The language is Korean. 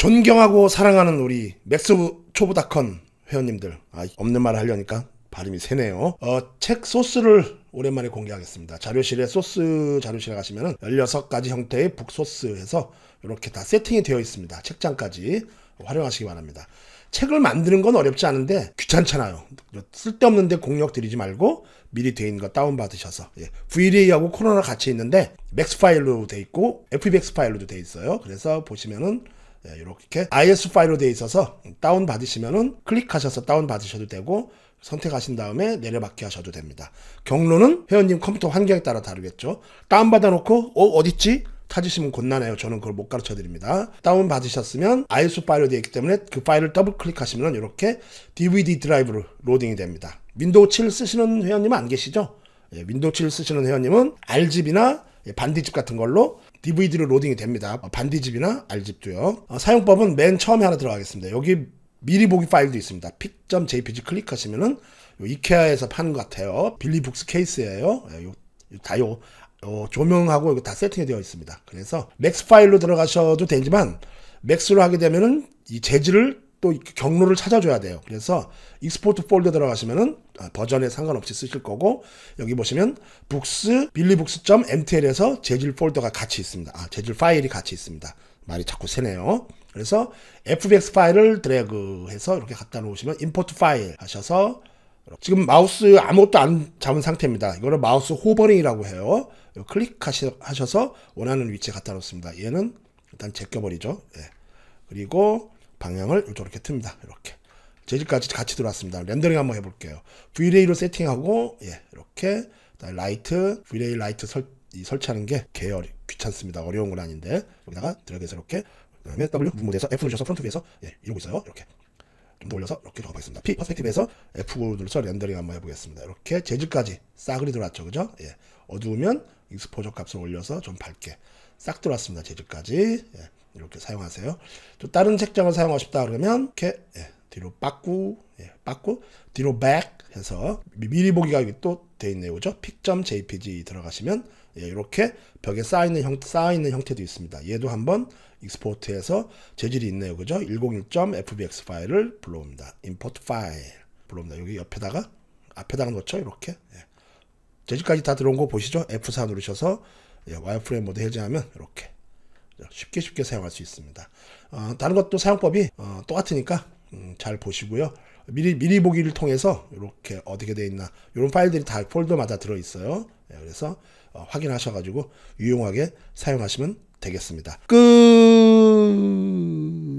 존경하고 사랑하는 우리 맥스 초보닷컴 회원님들 아, 없는 말을 하려니까 발음이 새네요 어, 책 소스를 오랜만에 공개하겠습니다. 자료실에 소스 자료실에 가시면 16가지 형태의 북소스에서 이렇게 다 세팅이 되어 있습니다. 책장까지 활용하시기 바랍니다. 책을 만드는 건 어렵지 않은데 귀찮잖아요. 쓸데없는데 공력 드리지 말고 미리 돼 있는 거 다운받으셔서 예. VLA하고 코로나 같이 있는데 맥스 파일로 돼 있고 FBX 파일로도 돼 있어요. 그래서 보시면은 예, 네, 이렇게 IS 파일로 되어 있어서 다운 받으시면은 클릭하셔서 다운 받으셔도 되고 선택하신 다음에 내려받기 하셔도 됩니다. 경로는 회원님 컴퓨터 환경에 따라 다르겠죠. 다운 받아놓고 어 어딨지? 찾으시면 곤란해요. 저는 그걸 못 가르쳐 드립니다. 다운 받으셨으면 ISO 파일로 되어 있기 때문에 그 파일을 더블 클릭하시면 이렇게 DVD 드라이브로 로딩이 됩니다. 윈도우 7 쓰시는 회원님 안 계시죠? 예, 윈도우 7 쓰시는 회원님은 RGB나 예, 반디집 같은 걸로 DVD로 로딩이 됩니다. 어, 반디집이나 RGB도요. 어, 사용법은 맨 처음에 하나 들어가겠습니다. 여기 미리 보기 파일도 있습니다. pic.jpg 클릭하시면은 이케아에서 파는 것 같아요. 빌리북스 케이스예요. 예, 요, 요, 다요 어, 조명하고 이거 다 세팅이 되어 있습니다. 그래서 맥스 파일로 들어가셔도 되지만 맥스로 하게 되면은 이 재질을 또 경로를 찾아줘야 돼요. 그래서 익스포트 폴더 들어가시면은 아, 버전에 상관없이 쓰실 거고 여기 보시면 북스 빌리북스.mtl에서 재질 폴더가 같이 있습니다. 아, 재질 파일이 같이 있습니다. 말이 자꾸 새네요. 그래서 fbx 파일을 드래그해서 이렇게 갖다 놓으시면 임포트 파일 하셔서 지금 마우스 아무것도 안 잡은 상태입니다. 이거를 마우스 호버링이라고 해요. 클릭하셔서 원하는 위치에 갖다 놓습니다. 얘는 일단 제껴버리죠. 네. 그리고 방향을 이렇게 틉니다. 이렇게. 재질까지 같이 들어왔습니다. 렌더링 한번 해볼게요. V-Ray로 세팅하고, 예, 이렇게. 라이트, V-Ray 라이트 설, 설치하는 게 계열이 귀찮습니다. 어려운 건 아닌데. 여기다가 드래그해서 이렇게. 그 다음에 W 모드에서 F 누르셔서 프론트 위에서, 예, 이러고 있어요. 이렇게. 좀 올려서 이렇게 적어보겠습니다. P 퍼스펙티브에서 F9를 눌러서 렌더링 한번 해보겠습니다. 이렇게 재질까지 싹그리 들어왔죠. 그죠? 예. 어두우면 익스포저 값을 올려서 좀 밝게 싹 들어왔습니다. 재질까지. 예. 이렇게 사용하세요. 또 다른 색장을 사용하고 싶다 그러면 이렇게 예. 뒤로 빠꾸 예, 빠꾸 뒤로 back 해서 미리 보기가 또돼 있네요. 그죠? pic.jpg 들어가시면 예, 이렇게 벽에 쌓이는 형 쌓이는 형태도 있습니다. 얘도 한번 익스포트해서 재질이 있네요. 그죠? 101.fbx 파일을 불러옵니다. import 파일 불러옵니다. 여기 옆에다가 앞에다가 넣죠. 이렇게 예. 재질까지 다 들어온 거 보시죠? F4 누르셔서 예, 와이어프레임 모드 해제하면 이렇게 쉽게 쉽게 사용할 수 있습니다. 어, 다른 것도 사용법이 어, 똑같으니까 음, 잘 보시고요. 미리 미리 보기를 통해서 이렇게 어떻게 돼 있나 이런 파일들이 다 폴더마다 들어 있어요. 예, 그래서 어, 확인하셔가지고 유용하게 사용하시면 되겠습니다. 끝.